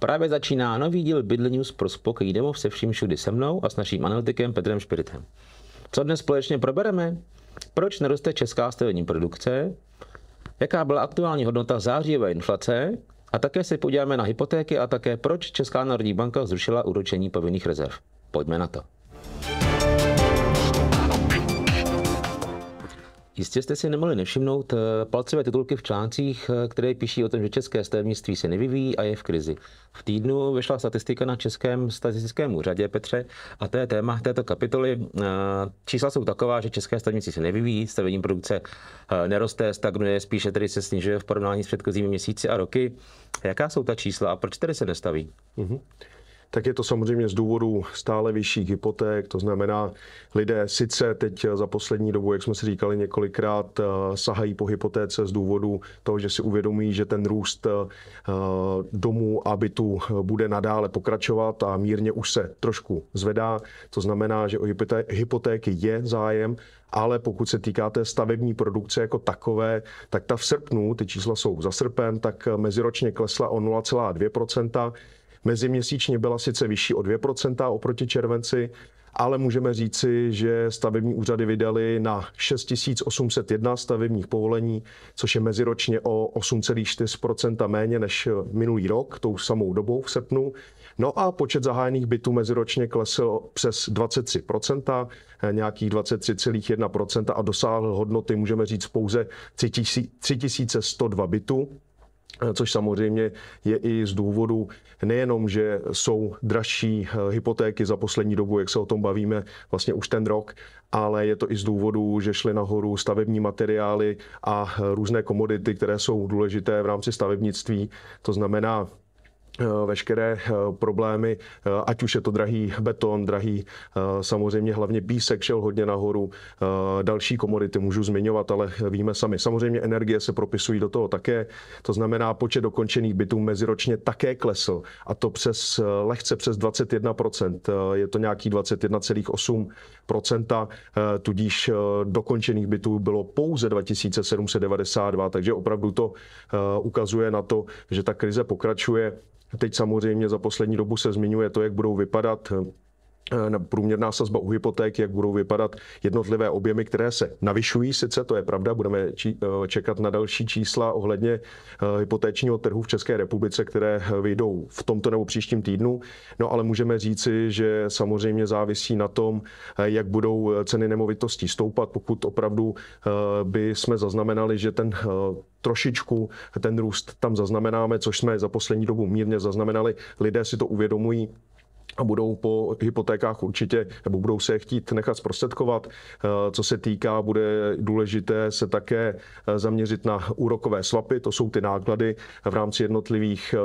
Právě začíná nový díl Bydlení News pro spokoj domov se vším všudy se mnou a s naším analytikem Petrem Špiritem. Co dnes společně probereme? Proč neroste česká stavební produkce? Jaká byla aktuální hodnota zářijové inflace? A také se podíváme na hypotéky a také proč Česká národní banka zrušila uročení povinných rezerv. Pojďme na to. Jistě jste si nemohli nevšimnout eh, palcové titulky v článcích, eh, které píší o tom, že české stavebnictví se nevyvíjí a je v krizi. V týdnu vyšla statistika na Českém statistickém úřadě, Petře, a to je téma této kapitoly. Eh, čísla jsou taková, že české stavebnictví se nevyvíjí, stavební produkce neroste, stagnuje, spíše tedy se snižuje v porovnání s předchozími měsíci a roky. Jaká jsou ta čísla a proč tedy se nestaví? Mm-hmm tak je to samozřejmě z důvodu stále vyšších hypoték, to znamená, lidé sice teď za poslední dobu, jak jsme si říkali několikrát, eh, sahají po hypotéce z důvodu toho, že si uvědomí, že ten růst eh, domů a bytu bude nadále pokračovat a mírně už se trošku zvedá. To znamená, že o hypotéky je zájem, ale pokud se týká té stavební produkce jako takové, tak ta v srpnu, ty čísla jsou za srpen, tak meziročně klesla o 0,2%. Meziměsíčně byla sice vyšší o 2% oproti červenci, ale můžeme říci, že stavební úřady vydali na 6801 stavebních povolení, což je meziročně o 8,4 méně než minulý rok, tou samou dobou v srpnu. No a počet zahájených bytů meziročně klesl přes 23 nějakých 23,1 a dosáhl hodnoty, můžeme říct, pouze 3102 bytů což samozřejmě je i z důvodu nejenom, že jsou dražší eh, hypotéky za poslední dobu, jak se o tom bavíme vlastně už ten rok, ale je to i z důvodu, že šly nahoru stavební materiály a eh, různé komodity, které jsou důležité v rámci stavebnictví. To znamená, Eh, veškeré eh, problémy, eh, ať už je to drahý beton, drahý samozřejmě hlavně písek šel hodně nahoru, další komodity můžu zmiňovat, ale víme sami. Samozřejmě energie se propisují do toho také, to znamená počet dokončených bytů meziročně také klesl a to přes lehce přes 21%, je to nějaký 21,8%, tudíž dokončených bytů bylo pouze 2792, takže opravdu to ukazuje na to, že ta krize pokračuje. Teď samozřejmě za poslední dobu se zmiňuje to, jak budou vypadat Eh, průměrná sazba u hypoték, jak budou vypadat jednotlivé objemy, které se navyšují. Sice to je pravda, budeme eh, čekat na další čísla ohledně eh, hypotéčního trhu v České republice, které vyjdou v tomto nebo příštím týdnu. No ale můžeme říci, že samozřejmě závisí na tom, jak budou ceny nemovitostí stoupat. Pokud opravdu by jsme zaznamenali, že ten trošičku ten růst tam zaznamenáme, což jsme za poslední dobu mírně zaznamenali. Lidé si to uvědomují, a budou po hypotékách určitě, nebo budou se chtít nechat zprostředkovat. Eh, co se týká, bude důležité se také eh, zaměřit na úrokové slapy. to jsou ty náklady v rámci jednotlivých eh,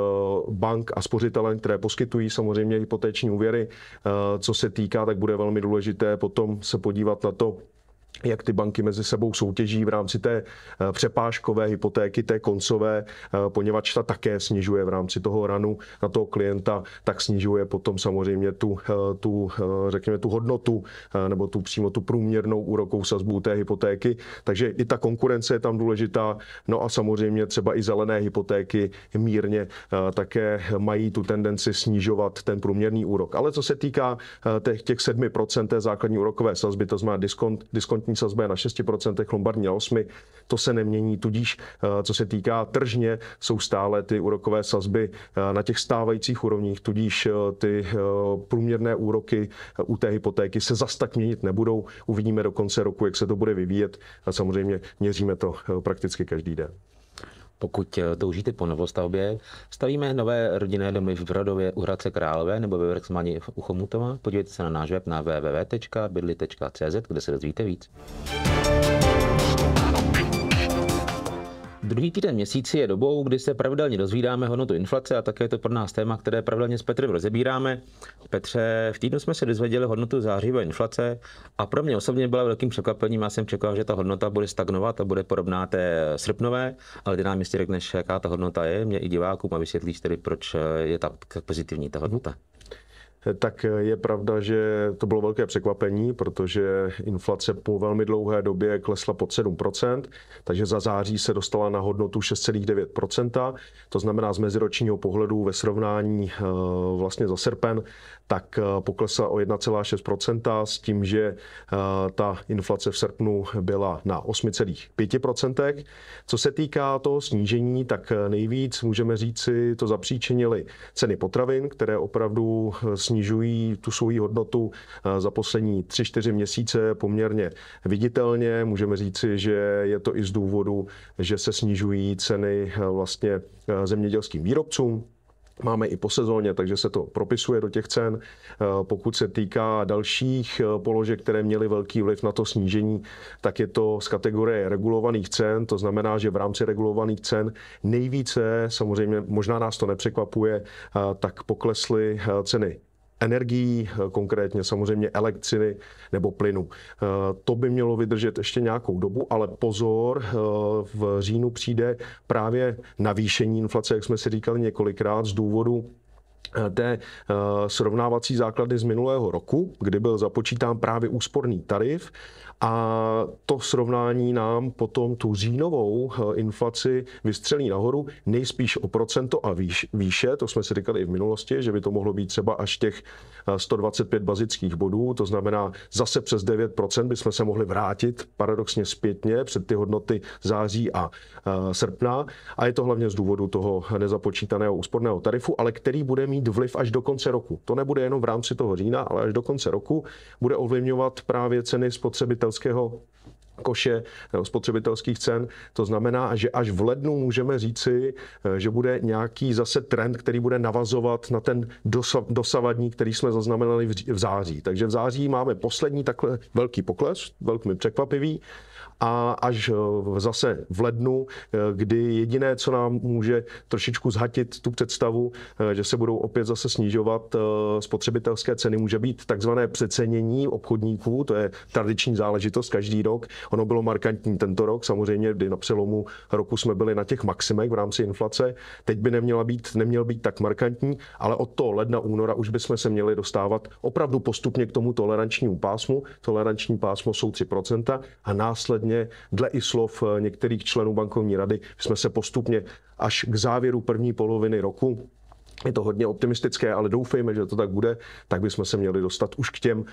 bank a spořitelen, které poskytují samozřejmě hypotéční úvěry. Co se týká, tak bude velmi důležité potom se podívat na to, jak ty banky mezi sebou soutěží v rámci té eh, přepážkové hypotéky, té koncové, eh, poněvadž ta také snižuje v rámci toho ranu na toho klienta, tak snižuje potom samozřejmě tu, eh, tu řekněme, tu hodnotu nebo tu přímo tu průměrnou úrokovou sazbu té hypotéky. Takže i ta konkurence je tam důležitá. No a samozřejmě třeba i zelené hypotéky mírně také mají tu tendenci snižovat ten průměrný úrok. Ale co se týká těch, těch 7% té základní úrokové sazby, to znamená diskont, diskont procentní sazba je na 6%, lombardní na 8%, to se nemění, tudíž eh, co se týká tržně, jsou stále ty úrokové sazby eh, na těch stávajících úrovních, tudíž eh, ty průměrné úroky u té hypotéky se zas tak měnit nebudou. Uvidíme do konce roku, jak se to bude vyvíjet a samozřejmě měříme to prakticky každý den. Pokud eh, toužíte po novostavbě, stavíme nové rodinné domy v Brodově u Hradce Králové nebo ve Vrxmani u Chomutova. Podívejte se na náš web na www.bydli.cz, kde se dozvíte víc. Druhý týden měsíci je dobou, kdy se pravidelně dozvídáme hodnotu inflace a také je to pro nás téma, které pravidelně s Petrem rozebíráme. Petře, v týdnu jsme se dozvěděli hodnotu zářivé inflace a pro mě osobně byla velkým překvapením. Já jsem čekal, že ta hodnota bude stagnovat a bude podobná té srpnové, ale ty nám jistě řekneš, jaká ta hodnota je, mě i divákům a vysvětlíš tedy, proč je tak pozitivní ta hodnota tak je pravda, že to bylo velké překvapení, protože inflace po velmi dlouhé době klesla pod 7%, takže za září se dostala na hodnotu 6,9%. To znamená z meziročního pohledu ve srovnání eh, vlastně za srpen, tak eh, poklesla o 1,6% s tím, že eh, ta inflace v srpnu byla na 8,5%. Co se týká toho snížení, tak nejvíc můžeme říci, to zapříčinili ceny potravin, které opravdu snížily snižují tu svoji hodnotu eh, za poslední 3-4 měsíce poměrně viditelně. Můžeme říci, že je to i z důvodu, že se snižují ceny eh, vlastně eh, zemědělským výrobcům, Máme i po sezóně, takže se to propisuje do těch cen. Pokud se týká dalších položek, které měly velký vliv na to snížení, tak je to z kategorie regulovaných cen. To znamená, že v rámci regulovaných cen nejvíce, samozřejmě možná nás to nepřekvapuje, tak poklesly ceny energií, konkrétně samozřejmě elektřiny nebo plynu. Eh, to by mělo vydržet ještě nějakou dobu, ale pozor, eh, v říjnu přijde právě navýšení inflace, jak jsme si říkali několikrát, z důvodu té eh, srovnávací základy z minulého roku, kdy byl započítán právě úsporný tarif a to srovnání nám potom tu říjnovou eh, inflaci vystřelí nahoru nejspíš o procento a výš, výše, to jsme si říkali i v minulosti, že by to mohlo být třeba až těch 125 eh, bazických bodů, to znamená zase přes 9% bychom se mohli vrátit paradoxně zpětně před ty hodnoty září a srpna a je to hlavně z důvodu toho nezapočítaného úsporného tarifu, ale který bude mít mít vliv až do konce roku. To nebude jenom v rámci toho října, ale až do konce roku bude ovlivňovat právě ceny spotřebitelského koše spotřebitelských cen. To znamená, že až v lednu můžeme říci, eh, že bude nějaký zase trend, který bude navazovat na ten dosavadní, který jsme zaznamenali v září. Takže v září máme poslední takhle velký pokles, velmi překvapivý a až eh, zase v lednu, eh, kdy jediné, co nám může trošičku zhatit tu představu, eh, že se budou opět zase snižovat spotřebitelské ceny, může být takzvané přecenění obchodníků, to je tradiční záležitost každý rok. Ono bylo markantní tento rok, samozřejmě, kdy na přelomu roku jsme byli na těch maximech v rámci inflace. Teď by neměla být, neměl být tak markantní, ale od toho ledna, února už bychom se měli dostávat opravdu postupně k tomu tolerančnímu pásmu. Toleranční pásmo jsou 3% a následně následně, dle i slov eh, některých členů bankovní rady, jsme se postupně až k závěru první poloviny roku je to hodně optimistické, ale doufejme, že to tak bude, tak bychom se měli dostat už k těm,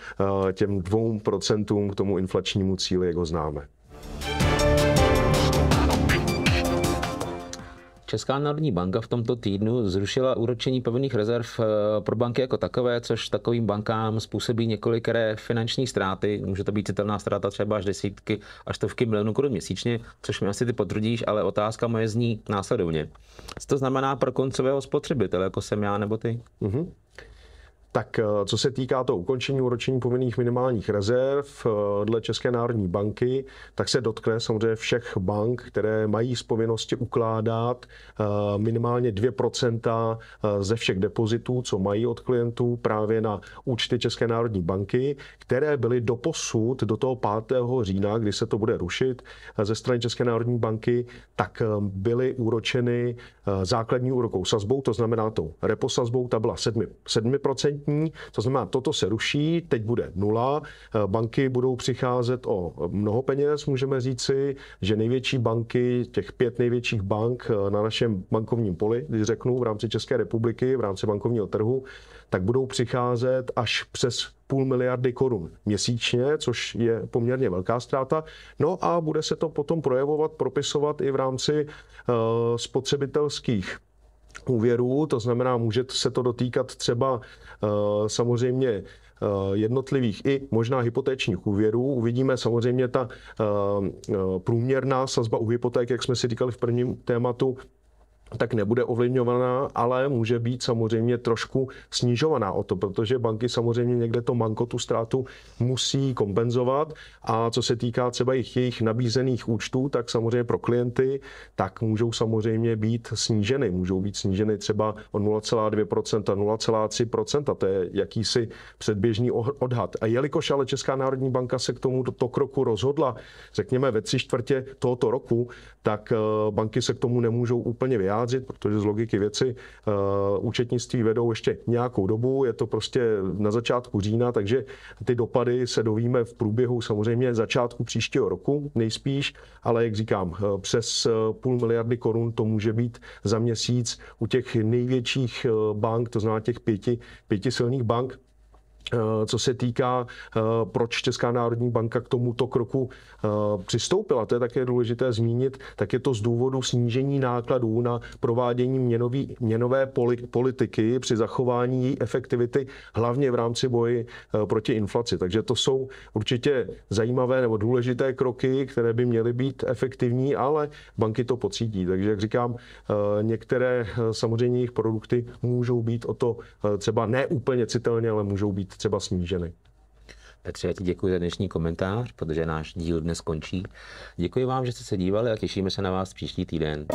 eh, těm dvou procentům, k tomu inflačnímu cíli, jak ho známe. Česká národní banka v tomto týdnu zrušila úročení povinných rezerv eh, pro banky jako takové, což takovým bankám způsobí několikeré finanční ztráty. Může to být citelná ztráta třeba až desítky až stovky milionů korun měsíčně, což mi asi ty potvrdíš, ale otázka moje zní následovně. Co to znamená pro koncového spotřebitele, jako jsem já nebo ty? Mm-hmm. Tak eh, co se týká to ukončení uročení povinných minimálních rezerv eh, dle České národní banky, tak se dotkne samozřejmě všech bank, které mají z povinnosti ukládat eh, minimálně 2% ze všech depozitů, co mají od klientů právě na účty České národní banky, které byly doposud do toho 5. října, kdy se to bude rušit ze strany České národní banky, tak byly úročeny základní úrokou sazbou, to znamená tou reposazbou, ta byla 7%, 7% procentní, to znamená, toto se ruší, teď bude nula, eh, banky budou přicházet o mnoho peněz, můžeme říci, že největší banky, těch pět největších bank eh, na našem bankovním poli, když řeknu, v rámci České republiky, v rámci bankovního trhu, tak budou přicházet až přes půl miliardy korun měsíčně, což je poměrně velká ztráta. No a bude se to potom projevovat, propisovat i v rámci uh, spotřebitelských úvěrů, to znamená, může se to dotýkat třeba eh, samozřejmě eh, jednotlivých i možná hypotéčních úvěrů. Uvidíme samozřejmě ta eh, průměrná sazba u hypoték, jak jsme si říkali v prvním tématu, tak nebude ovlivňovaná, ale může být samozřejmě trošku snižovaná o to, protože banky samozřejmě někde to manko, tu ztrátu musí kompenzovat a co se týká třeba jejich, jejich nabízených účtů, tak samozřejmě pro klienty, tak můžou samozřejmě být sníženy. Můžou být sníženy třeba o 0,2%, 0,3%, to je jakýsi předběžný odhad. A jelikož ale Česká národní banka se k tomu to kroku rozhodla, řekněme ve tři čtvrtě tohoto roku, tak eh, banky se k tomu nemůžou úplně vyjádřit vyjádřit, protože z logiky věci uh, účetnictví vedou ještě nějakou dobu, je to prostě na začátku října, takže ty dopady se dovíme v průběhu samozřejmě začátku příštího roku nejspíš, ale jak říkám, eh, přes eh, půl miliardy korun to může být za měsíc u těch největších bank, to znamená těch pěti, pěti silných bank, Eh, co se týká, eh, proč Česká národní banka k tomuto kroku eh, přistoupila, to je také důležité zmínit, tak je to z důvodu snížení nákladů na provádění měnový, měnové politiky při zachování její efektivity, hlavně v rámci boji proti inflaci. Takže to jsou určitě zajímavé nebo důležité kroky, které by měly být efektivní, ale banky to pocítí. Takže, jak říkám, některé samozřejmě jejich produkty můžou být o to třeba neúplně citelně, ale můžou být třeba sníženy. Petře, já ti děkuji za dnešní komentář, protože náš díl dnes končí. Děkuji vám, že jste se dívali a těšíme se na vás příští týden.